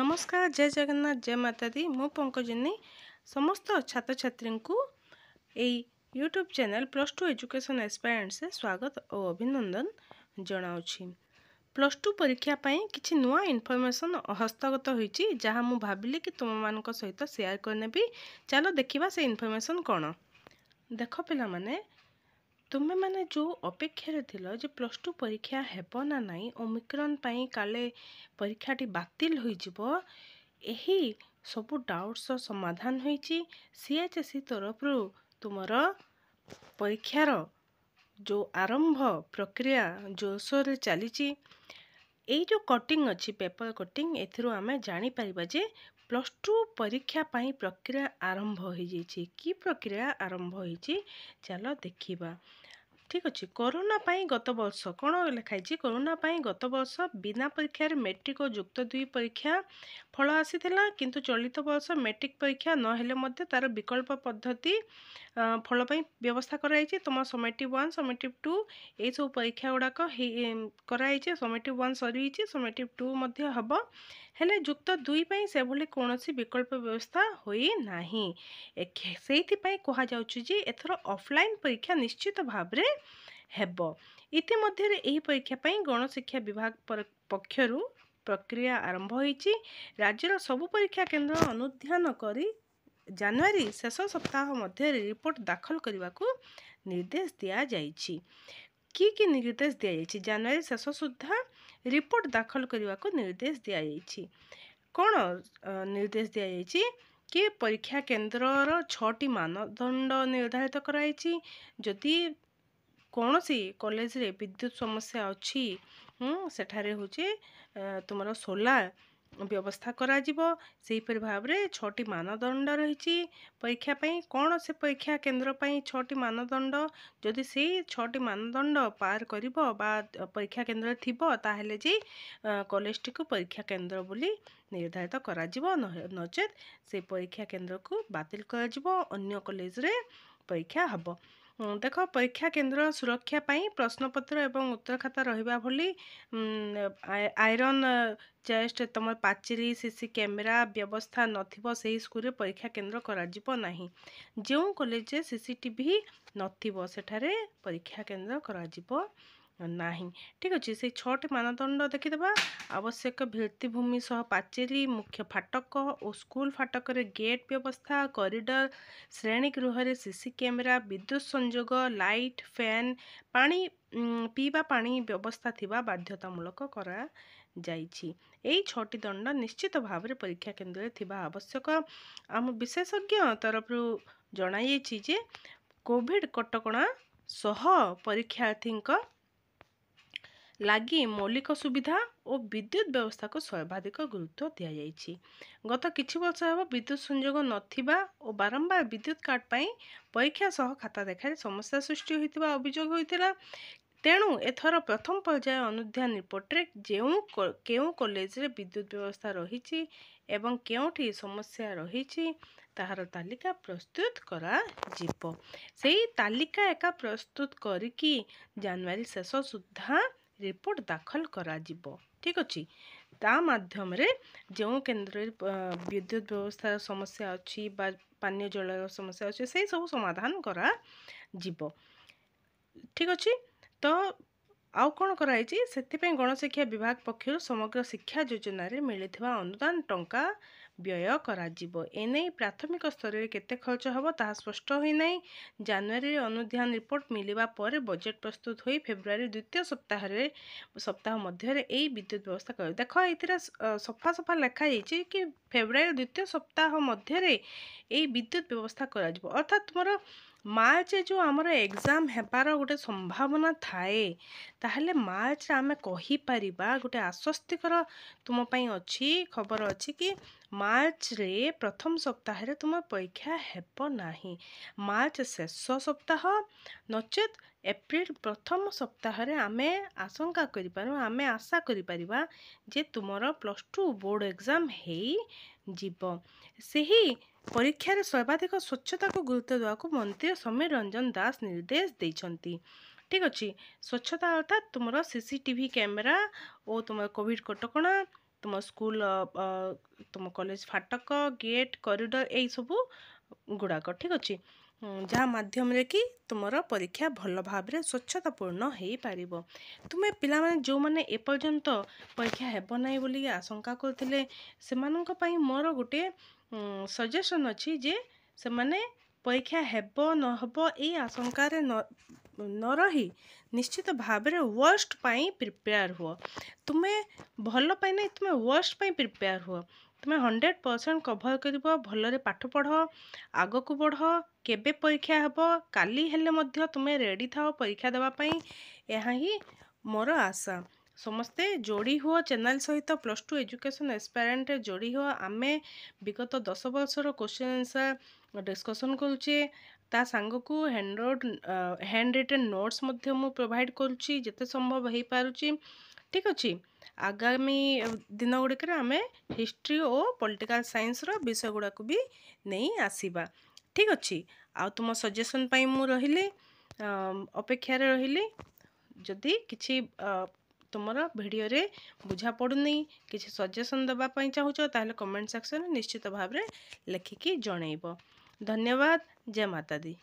নমস্কার জয় জগন্নাথ জয় মাতা দি ମୁଁ ପଙ୍କଜିନୀ ସମସ୍ତ ଛାତ୍ରଛାତ୍ରୀଙ୍କୁ ଏଇ YouTube channel plus two education ଏକ୍ସପେରିଏନ୍ସରେ ସ୍ୱାଗତ ଓ ଅଭିନନ୍ଦନ ଜଣାଉଛି ପ୍ଲସ୍ ଟୁ ପରୀକ୍ଷା ପାଇଁ କିଛି ନୂଆ ଇନଫର୍ମେସନ୍ ହସ୍ତଗତ ହୋଇଛି ଯାହା ମୁଁ ଭାବିଲି କି ତୁମମାନଙ୍କ ସହିତ ସେୟାର କରିନେବି ଚାଲ ଦେଖିବା ସେ ଇନଫର୍ମେସନ୍ କ'ଣ ଦେଖ ପିଲାମାନେ ତୁମେମାନେ ଯେଉଁ ଅପେକ୍ଷାରେ ଥିଲ ଯେ ପ୍ଲସ୍ ଟୁ ପରୀକ୍ଷା ହେବ ନା ନାହିଁ ଓମିକ୍ରନ୍ ପାଇଁ କାଲେ ପରୀକ୍ଷାଟି ବାତିଲ ହୋଇଯିବ ଏହି ସବୁ ଡାଉଟ୍ସର ସମାଧାନ ହୋଇଛି ସି ଏଚ୍ ତରଫରୁ ତୁମର ପରୀକ୍ଷାର ଯେଉଁ ଆରମ୍ଭ ପ୍ରକ୍ରିୟା ଜୋରସୋରରେ ଚାଲିଛି ଏଇ ଯେଉଁ କଟିଂ ଅଛି ପେପର୍ କଟିଂ ଏଥିରୁ ଆମେ ଜାଣିପାରିବା ଯେ ପ୍ଲସ୍ ଟୁ ପରୀକ୍ଷା ପାଇଁ ପ୍ରକ୍ରିୟା ଆରମ୍ଭ ହୋଇଯାଇଛି କି ପ୍ରକ୍ରିୟା ଆରମ୍ଭ ହୋଇଛି ଚାଲ ଦେଖିବା ଠିକ୍ ଅଛି କରୋନା ପାଇଁ ଗତ ବର୍ଷ କ'ଣ ଲେଖାହେଇଛି କରୋନା ପାଇଁ ଗତ ବର୍ଷ ବିନା ପରୀକ୍ଷାରେ ମେଟ୍ରିକ୍ ଓ ଯୁକ୍ତ ଦୁଇ ପରୀକ୍ଷା ଫଳ ଆସିଥିଲା କିନ୍ତୁ ଚଳିତ ବର୍ଷ ମେଟ୍ରିକ୍ ପରୀକ୍ଷା ନହେଲେ ମଧ୍ୟ ତା'ର ବିକଳ୍ପ ପଦ୍ଧତି ଫଳ ପାଇଁ ବ୍ୟବସ୍ଥା କରାଯାଇଛି ତୁମ ସମେଟିଭ୍ ୱାନ୍ ସମେଟିଭ୍ ଟୁ ଏହିସବୁ ପରୀକ୍ଷା ଗୁଡ଼ାକ କରାଯାଇଛି ସମେଟିଭ୍ ୱାନ୍ ସରି ସରିଯାଇଛି ସମେଟିଭ୍ ଟୁ ମଧ୍ୟ ହେବ ହେଲେ ଯୁକ୍ତ ଦୁଇ ପାଇଁ ସେଭଳି କୌଣସି ବିକଳ୍ପ ବ୍ୟବସ୍ଥା ହୋଇନାହିଁ ସେଇଥିପାଇଁ କୁହାଯାଉଛି ଯେ ଏଥର ଅଫ୍ଲାଇନ୍ ପରୀକ୍ଷା ନିଶ୍ଚିତ ଭାବରେ ହେବ ଇତିମଧ୍ୟରେ ଏହି ପରୀକ୍ଷା ପାଇଁ ଗଣଶିକ୍ଷା ବିଭାଗ ପକ୍ଷରୁ ପ୍ରକ୍ରିୟା ଆରମ୍ଭ ହୋଇଛି ରାଜ୍ୟର ସବୁ ପରୀକ୍ଷା କେନ୍ଦ୍ର ଅନୁଧ୍ୟାନ କରି ଜାନୁଆରୀ ଶେଷ ସପ୍ତାହ ମଧ୍ୟରେ ରିପୋର୍ଟ ଦାଖଲ କରିବାକୁ ନିର୍ଦ୍ଦେଶ ଦିଆଯାଇଛି କି କି ନିର୍ଦ୍ଦେଶ ଦିଆଯାଇଛି ଜାନୁଆରୀ ଶେଷ ସୁଦ୍ଧା ରିପୋର୍ଟ ଦାଖଲ କରିବାକୁ ନିର୍ଦ୍ଦେଶ ଦିଆଯାଇଛି କ'ଣ ନିର୍ଦ୍ଦେଶ ଦିଆଯାଇଛି କି ପରୀକ୍ଷା କେନ୍ଦ୍ରର ଛଅଟି ମାନଦଣ୍ଡ ନିର୍ଦ୍ଧାରିତ କରାଯାଇଛି ଯଦି କୌଣସି କଲେଜରେ ବିଦ୍ୟୁତ ସମସ୍ୟା ଅଛି ସେଠାରେ ହେଉଛି ତୁମର ସୋଲାର ବ୍ୟବସ୍ଥା କରାଯିବ ସେହିପରି ଭାବରେ ଛଅଟି ମାନଦଣ୍ଡ ରହିଛି ପରୀକ୍ଷା ପାଇଁ କ'ଣ ସେ ପରୀକ୍ଷା କେନ୍ଦ୍ର ପାଇଁ ଛଅଟି ମାନଦଣ୍ଡ ଯଦି ସେଇ ଛଅଟି ମାନଦଣ୍ଡ ପାର କରିବ ବା ପରୀକ୍ଷା କେନ୍ଦ୍ରରେ ଥିବ ତାହେଲେ ଯେ କଲେଜଟିକୁ ପରୀକ୍ଷା କେନ୍ଦ୍ର ବୋଲି ନିର୍ଦ୍ଧାରିତ କରାଯିବ ନଚେତ୍ ସେ ପରୀକ୍ଷା କେନ୍ଦ୍ରକୁ ବାତିଲ କରାଯିବ ଅନ୍ୟ କଲେଜରେ ପରୀକ୍ଷା ହେବ ଦେଖ ପରୀକ୍ଷା କେନ୍ଦ୍ର ସୁରକ୍ଷା ପାଇଁ ପ୍ରଶ୍ନପତ୍ର ଏବଂ ଉତ୍ତରଖାତା ରହିବା ଭଳି ଆଇରନ୍ ଚେଷ୍ଟ ତୁମ ପାଚେରୀ ସି ସି କ୍ୟାମେରା ବ୍ୟବସ୍ଥା ନଥିବ ସେହି ସ୍କୁଲରେ ପରୀକ୍ଷା କେନ୍ଦ୍ର କରାଯିବ ନାହିଁ ଯେଉଁ କଲେଜରେ ସି ସି ଟି ଭି ନଥିବ ସେଠାରେ ପରୀକ୍ଷା କେନ୍ଦ୍ର କରାଯିବ ନାହିଁ ଠିକ୍ ଅଛି ସେଇ ଛଅଟି ମାନଦଣ୍ଡ ଦେଖିଦେବା ଆବଶ୍ୟକ ଭିତ୍ତିଭୂମି ସହ ପାଚେରୀ ମୁଖ୍ୟ ଫାଟକ ଓ ସ୍କୁଲ ଫାଟକରେ ଗେଟ୍ ବ୍ୟବସ୍ଥା କରିଡର ଶ୍ରେଣୀଗୃହରେ ସି ସି କ୍ୟାମେରା ବିଦ୍ୟୁତ ସଂଯୋଗ ଲାଇଟ୍ ଫ୍ୟାନ୍ ପାଣି ପିଇବା ପାଣି ବ୍ୟବସ୍ଥା ଥିବା ବାଧ୍ୟତାମୂଳକ କରାଯାଇଛି ଏହି ଛଅଟି ଦଣ୍ଡ ନିଶ୍ଚିତ ଭାବରେ ପରୀକ୍ଷା କେନ୍ଦ୍ରରେ ଥିବା ଆବଶ୍ୟକ ଆମ ବିଶେଷଜ୍ଞ ତରଫରୁ ଜଣାଯାଇଛି ଯେ କୋଭିଡ଼ କଟକଣା ସହ ପରୀକ୍ଷାର୍ଥୀଙ୍କ ଲାଗି ମୌଳିକ ସୁବିଧା ଓ ବିଦ୍ୟୁତ୍ ବ୍ୟବସ୍ଥାକୁ ସର୍ବାଧିକ ଗୁରୁତ୍ୱ ଦିଆଯାଇଛି ଗତ କିଛି ବର୍ଷ ହେବ ବିଦ୍ୟୁତ୍ ସଂଯୋଗ ନଥିବା ଓ ବାରମ୍ବାର ବିଦ୍ୟୁତ୍ କାଟ ପାଇଁ ପରୀକ୍ଷା ସହ ଖାତା ଦେଖାରେ ସମସ୍ୟା ସୃଷ୍ଟି ହୋଇଥିବା ଅଭିଯୋଗ ହୋଇଥିଲା ତେଣୁ ଏଥର ପ୍ରଥମ ପର୍ଯ୍ୟାୟ ଅନୁଧ୍ୟାନ ରିପୋର୍ଟରେ ଯେଉଁ କେଉଁ କଲେଜରେ ବିଦ୍ୟୁତ୍ ବ୍ୟବସ୍ଥା ରହିଛି ଏବଂ କେଉଁଠି ସମସ୍ୟା ରହିଛି ତାହାର ତାଲିକା ପ୍ରସ୍ତୁତ କରାଯିବ ସେହି ତାଲିକା ଏକା ପ୍ରସ୍ତୁତ କରିକି ଜାନୁଆରୀ ଶେଷ ସୁଦ୍ଧା ରିପୋର୍ଟ ଦାଖଲ କରାଯିବ ଠିକ୍ ଅଛି ତା ମାଧ୍ୟମରେ ଯେଉଁ କେନ୍ଦ୍ରରେ ବିଦ୍ୟୁତ ବ୍ୟବସ୍ଥାର ସମସ୍ୟା ଅଛି ବା ପାନୀୟ ଜଳର ସମସ୍ୟା ଅଛି ସେଇ ସବୁ ସମାଧାନ କରାଯିବ ଠିକ୍ ଅଛି ତ ଆଉ କ'ଣ କରାଯାଇଛି ସେଥିପାଇଁ ଗଣଶିକ୍ଷା ବିଭାଗ ପକ୍ଷରୁ ସମଗ୍ର ଶିକ୍ଷା ଯୋଜନାରେ ମିଳିଥିବା ଅନୁଦାନ ଟଙ୍କା ବ୍ୟୟ କରାଯିବ ଏନେଇ ପ୍ରାଥମିକ ସ୍ତରରେ କେତେ ଖର୍ଚ୍ଚ ହେବ ତାହା ସ୍ପଷ୍ଟ ହୋଇନାହିଁ ଜାନୁଆରୀରେ ଅନୁଧ୍ୟାନ ରିପୋର୍ଟ ମିଳିବା ପରେ ବଜେଟ୍ ପ୍ରସ୍ତୁତ ହୋଇ ଫେବୃଆରୀ ଦ୍ୱିତୀୟ ସପ୍ତାହରେ ସପ୍ତାହ ମଧ୍ୟରେ ଏହି ବିଦ୍ୟୁତ୍ ବ୍ୟବସ୍ଥା କରିବ ଦେଖ ଏଥିରେ ସଫା ସଫା ଲେଖାଯାଇଛି କି ଫେବୃଆରୀ ଦ୍ୱିତୀୟ ସପ୍ତାହ ମଧ୍ୟରେ ଏହି ବିଦ୍ୟୁତ୍ ବ୍ୟବସ୍ଥା କରାଯିବ ଅର୍ଥାତ୍ ତୁମର ମାର୍ଚ୍ଚ ଯେଉଁ ଆମର ଏକ୍ଜାମ୍ ହେବାର ଗୋଟେ ସମ୍ଭାବନା ଥାଏ ତାହେଲେ ମାର୍ଚ୍ଚରେ ଆମେ କହିପାରିବା ଗୋଟେ ଆଶ୍ୱସ୍ତିକର ତୁମ ପାଇଁ ଅଛି ଖବର ଅଛି କି ମାର୍ଚ୍ଚରେ ପ୍ରଥମ ସପ୍ତାହରେ ତୁମ ପରୀକ୍ଷା ହେବ ନାହିଁ ମାର୍ଚ୍ଚ ଶେଷ ସପ୍ତାହ ନଚେତ୍ ଏପ୍ରିଲ ପ୍ରଥମ ସପ୍ତାହରେ ଆମେ ଆଶଙ୍କା କରିପାରୁ ଆମେ ଆଶା କରିପାରିବା ଯେ ତୁମର ପ୍ଲସ୍ ଟୁ ବୋର୍ଡ଼ ଏକ୍ଜାମ୍ ହେଇଯିବ ସେହି ପରୀକ୍ଷାରେ ସର୍ବାଧିକ ସ୍ୱଚ୍ଛତାକୁ ଗୁରୁତ୍ୱ ଦେବାକୁ ମନ୍ତ୍ରୀ ସମୀର ରଞ୍ଜନ ଦାସ ନିର୍ଦ୍ଦେଶ ଦେଇଛନ୍ତି ঠিক ଅଛି ସ୍ୱଚ୍ଛତା ଅର୍ଥାତ୍ ତୁମର C C T V camera ଓ ତୁମ କୋଭିଡ଼ କଟକଣା ତୁମ ସ୍କୁଲ ତୁମ କଲେଜ ଫାଟକ ଗେଟ୍ କରିଡ଼ର ଏଇସବୁ ଗୁଡ଼ାକ ଠିକ୍ ଅଛି ଯାହା ମାଧ୍ୟମରେ କି ତୁମର ପରୀକ୍ଷା ଭଲ ଭାବରେ ସ୍ୱଚ୍ଛତାପୂର୍ଣ୍ଣ ହୋଇପାରିବ ତୁମେ ପିଲାମାନେ ଯେଉଁମାନେ ଏପର୍ଯ୍ୟନ୍ତ ପରୀକ୍ଷା ହେବ ନାହିଁ ବୋଲିକି ଆଶଙ୍କା କରୁଥିଲେ ସେମାନଙ୍କ ପାଇଁ ମୋର ଗୋଟିଏ ସଜେସନ୍ ଅଛି ଯେ ସେମାନେ পইকে হেব নহব এই আসংকাৰে ন নৰহি নিশ্চিত ভাৱৰে വാষ্ট পই প্ৰিপেৰ হৱ তুমি ভাল ল পইনা তুমি വാষ্ট পই প্ৰিপেৰ হৱ তুমি 100% কভাৰ কৰিব ভালৰে পাঠ পঢ়া আগকু বঢ়া কেবে পৰীক্ষা হব কালি হেলে মধ্য তুমি ৰেডি থাও পৰীক্ষা দেৱা পই ইহা হি মোৰ আশা সম스테 জ'ডি হ'ও চনল সহিত +2 এডুকেচন এস্পিৰেন্ট জ'ডি হ'ও আমি বিগত 10 বছৰৰ কোৱেশ্চন আনসা ଡିସ୍କସନ୍ କରୁଛେ ତା ସାଙ୍ଗକୁ ହ୍ୟାଣ୍ଡରୋଡ଼ ହ୍ୟାଣ୍ଡ ରିଟେନ୍ ନୋଟ୍ସ ମଧ୍ୟ ମୁଁ ପ୍ରୋଭାଇଡ଼ କରୁଛି ଯେତେ ସମ୍ଭବ ହେଇପାରୁଛି ଠିକ୍ ଅଛି ଆଗାମୀ ଦିନ ଗୁଡ଼ିକରେ ଆମେ ହିଷ୍ଟ୍ରି ଓ ପଲିଟିକାଲ୍ ସାଇନ୍ସର ବିଷୟ ଗୁଡ଼ାକୁ ବି ନେଇ ଆସିବା ଠିକ୍ ଅଛି ଆଉ ତୁମ ସଜେସନ୍ ପାଇଁ ମୁଁ ରହିଲି ଅପେକ୍ଷାରେ ରହିଲି ଯଦି କିଛି ତୁମର ଭିଡ଼ିଓରେ ବୁଝା ପଡ଼ୁନି କିଛି ସଜେସନ୍ ଦେବା ପାଇଁ ଚାହୁଁଛ ତାହେଲେ କମେଣ୍ଟ ସେକ୍ସନ୍ରେ ନିଶ୍ଚିତ ଭାବରେ ଲେଖିକି ଜଣେଇବ धन्यवाद जय माता दी